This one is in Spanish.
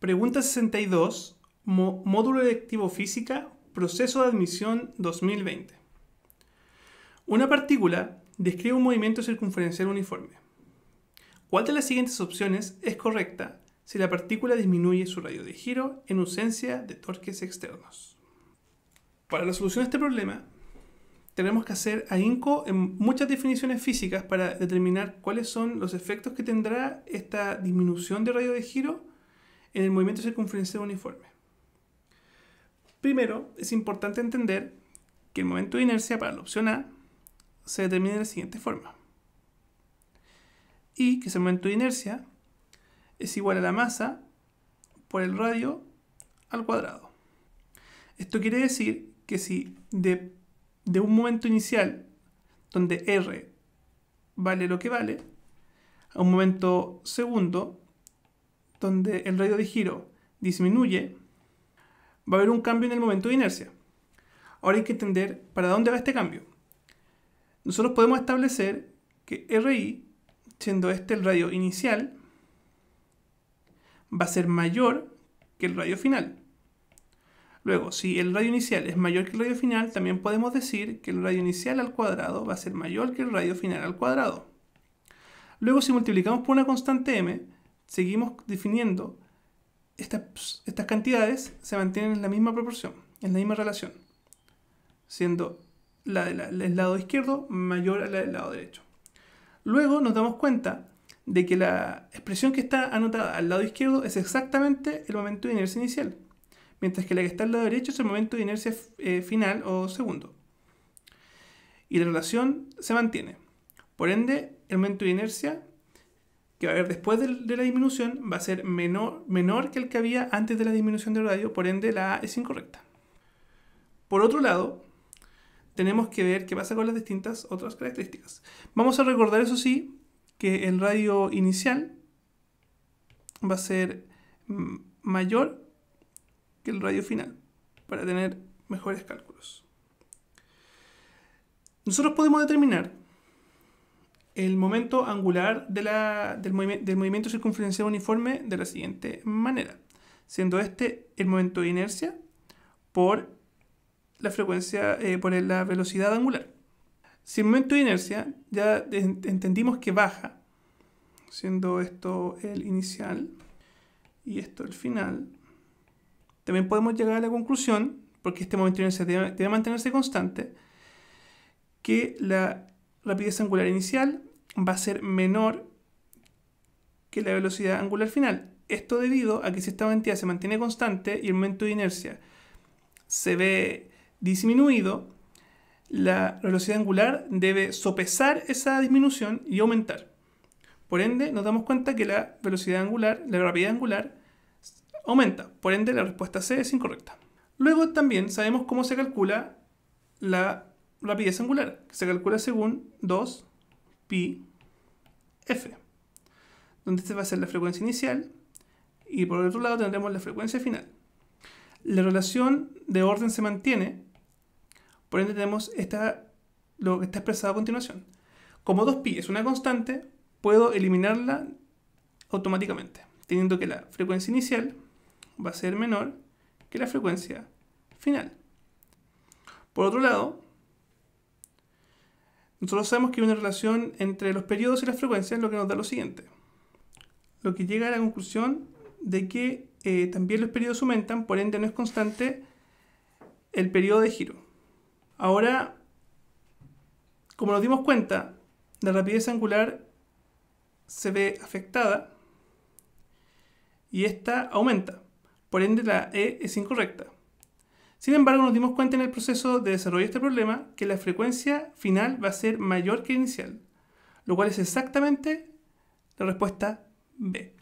Pregunta 62, módulo electivo física, proceso de admisión 2020. Una partícula describe un movimiento circunferencial uniforme. ¿Cuál de las siguientes opciones es correcta si la partícula disminuye su radio de giro en ausencia de torques externos? Para la solución a este problema, tenemos que hacer ahínco en muchas definiciones físicas para determinar cuáles son los efectos que tendrá esta disminución de radio de giro en el movimiento circunferencial uniforme. Primero, es importante entender que el momento de inercia para la opción A se determina de la siguiente forma. Y que ese momento de inercia es igual a la masa por el radio al cuadrado. Esto quiere decir que si de, de un momento inicial donde R vale lo que vale, a un momento segundo donde el radio de giro disminuye, va a haber un cambio en el momento de inercia. Ahora hay que entender para dónde va este cambio. Nosotros podemos establecer que RI, siendo este el radio inicial, va a ser mayor que el radio final. Luego, si el radio inicial es mayor que el radio final, también podemos decir que el radio inicial al cuadrado va a ser mayor que el radio final al cuadrado. Luego, si multiplicamos por una constante m, seguimos definiendo, estas, cantidades se mantienen en la misma proporción, en la misma relación, siendo la del lado izquierdo mayor a la del lado derecho. Luego nos damos cuenta de que la expresión que está anotada al lado izquierdo es exactamente el momento de inercia inicial, mientras que la que está al lado derecho es el momento de inercia eh, final o segundo. Y la relación se mantiene. Por ende, el momento de inercia que va a haber después de, la disminución va a ser menor, menor que el que había antes de la disminución del radio, por ende la A es incorrecta. Por otro lado, tenemos que ver qué pasa con las distintas otras características. Vamos a recordar, eso sí, que el radio inicial va a ser mm, mayor que el radio final para tener mejores cálculos. Nosotros podemos determinar el momento angular del, movimiento circunferencial uniforme de la siguiente manera, siendo este el momento de inercia por la frecuencia, eh, por la velocidad angular. Si el momento de inercia ya entendimos que baja, siendo esto el inicial y esto el final, también podemos llegar a la conclusión, porque este momento de inercia debe mantenerse constante, que la rapidez angular inicial va a ser menor que la velocidad angular final. Esto debido a que si esta velocidad se mantiene constante y el momento de inercia se ve disminuido, la velocidad angular debe sopesar esa disminución y aumentar. Por ende, nos damos cuenta que la velocidad angular, la rapidez angular, aumenta. Por ende, la respuesta C es incorrecta. Luego también sabemos cómo se calcula la rapidez angular, se calcula según 2 pi f, donde esta va a ser la frecuencia inicial y por el otro lado tendremos la frecuencia final. La relación de orden se mantiene, por ende tenemos esta, lo que está expresado a continuación. Como 2pi es una constante, puedo eliminarla automáticamente, teniendo que la frecuencia inicial va a ser menor que la frecuencia final. Por otro lado, nosotros sabemos que hay una relación entre los periodos y las frecuencias, lo que nos da lo siguiente. Lo que llega a la conclusión de que eh, también los periodos aumentan, por ende no es constante el periodo de giro. Ahora, como nos dimos cuenta, la rapidez angular se ve afectada y esta aumenta. Por ende, la E es incorrecta. Sin embargo, nos dimos cuenta en el proceso de desarrollo de este problema que la frecuencia final va a ser mayor que inicial, lo cual es exactamente la respuesta B.